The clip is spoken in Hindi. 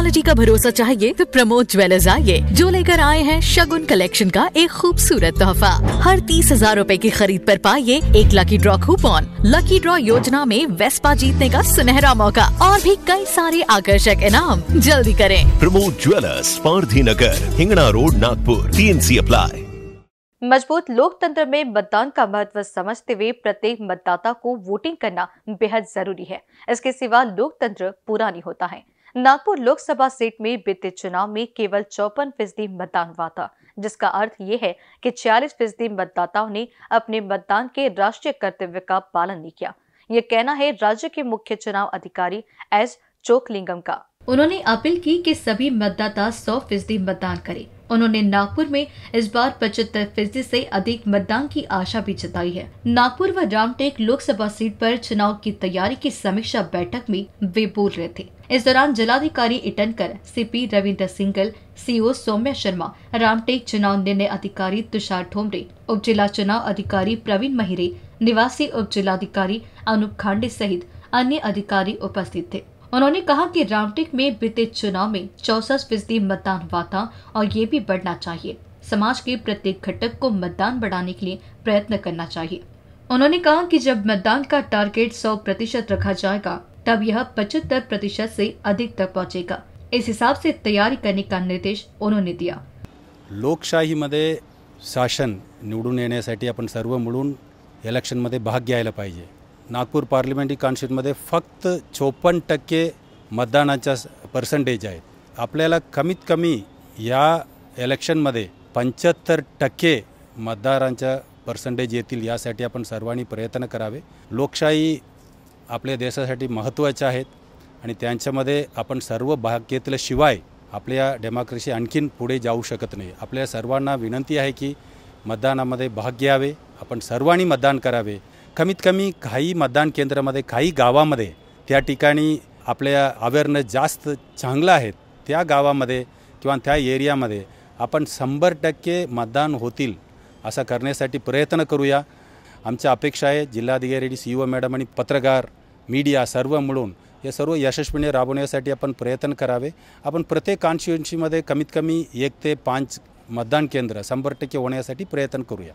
क्वालिटी का भरोसा चाहिए तो प्रमोद ज्वेलर्स आइए जो लेकर आए हैं शगुन कलेक्शन का एक खूबसूरत तोहफा हर तीस हजार रूपए की खरीद पर पाइए एक lucky draw coupon lucky draw योजना में वेस्पा जीतने का सुनहरा मौका और भी कई सारे आकर्षक इनाम जल्दी करें प्रमोद ज्वेलर्स पारधी नगर हिंगणा रोड नागपुर तीन सी अप्लाई मजबूत लोकतंत्र में मतदान का महत्व समझते हुए प्रत्येक मतदाता को वोटिंग करना बेहद जरूरी है इसके सिवा लोकतंत्र पूरा नहीं होता है नागपुर लोकसभा सीट में बीते चुनाव में केवल चौपन फीसदी मतदान हुआ था जिसका अर्थ ये है कि छियालीस फीसदी मतदाताओं ने अपने मतदान के राष्ट्रीय कर्तव्य का पालन नहीं किया ये कहना है राज्य के मुख्य चुनाव अधिकारी एस चोकलिंगम का उन्होंने अपील की कि सभी मतदाता सौ फीसदी मतदान करें उन्होंने नागपुर में इस बार पचहत्तर फीसदी ऐसी अधिक मतदान की आशा भी जताई है नागपुर व रामटेक लोकसभा सीट पर चुनाव की तैयारी की समीक्षा बैठक में वे बोल रहे थे इस दौरान जिलाधिकारी इटनकर सीपी रविंद्र सिंगल सीओ सौम्या शर्मा रामटेक चुनाव निर्णय अधिकारी तुषार ठोमरे उप जिला चुनाव अधिकारी प्रवीण महिरे निवासी उप जिलाधिकारी अनुप खांडे सहित अन्य अधिकारी उपस्थित थे उन्होंने कहा कि रामटेक में बीते चुनाव में चौसठ फीसदी मतदान हुआ था और ये भी बढ़ना चाहिए समाज के प्रत्येक घटक को मतदान बढ़ाने के लिए प्रयत्न करना चाहिए उन्होंने कहा कि जब मतदान का टारगेट 100 प्रतिशत रखा जाएगा तब यह पचहत्तर प्रतिशत से अधिक तक पहुंचेगा इस हिसाब से तैयारी करने का निर्देश उन्होंने दिया लोकशाही मध्य शासन निवड़ी अपन सर्व सर्व इलेक्शन मध्य भाग घ्यायला नागपूर पार्लिमेंटरी कॉन्स्टिट्यूटमध्ये फक्त चोपन्न टक्के मतदानाच्या पर्सेंटेज आहेत आपल्याला कमीत कमी या इलेक्शनमध्ये पंच्याहत्तर टक्के मतदारांच्या पर्सेंटेज येतील यासाठी आपण सर्वांनी प्रयत्न करावे लोकशाही आपल्या देशासाठी महत्त्वाच्या आहेत आणि त्यांच्यामध्ये आपण सर्व भाग घेतल्याशिवाय आपल्या डेमोक्रेसी आणखीन पुढे जाऊ शकत नाही आपल्या सर्वांना विनंती आहे की मतदानामध्ये भाग घ्यावे आपण सर्वांनी मतदान करावे कमीत कमी काही मतदान केंद्रामध्ये काही गावामध्ये त्या ठिकाणी आपल्या अवेअरनेस जास्त चांगला आहेत त्या गावामध्ये किंवा त्या एरियामध्ये आपण शंभर टक्के मतदान होतील असा करण्यासाठी प्रयत्न करूया आमच्या अपेक्षा आहे जिल्हाधिकारी सी ओ मॅडम आणि पत्रकार मीडिया सर्व मिळून हे सर्व यशस्वीने राबवण्यासाठी आपण प्रयत्न करावे आपण प्रत्येक कॉन्स्टिट्युएन्सीमध्ये कमीत कमी एक ते पाच मतदान केंद्र शंभर टक्के होण्यासाठी प्रयत्न करूया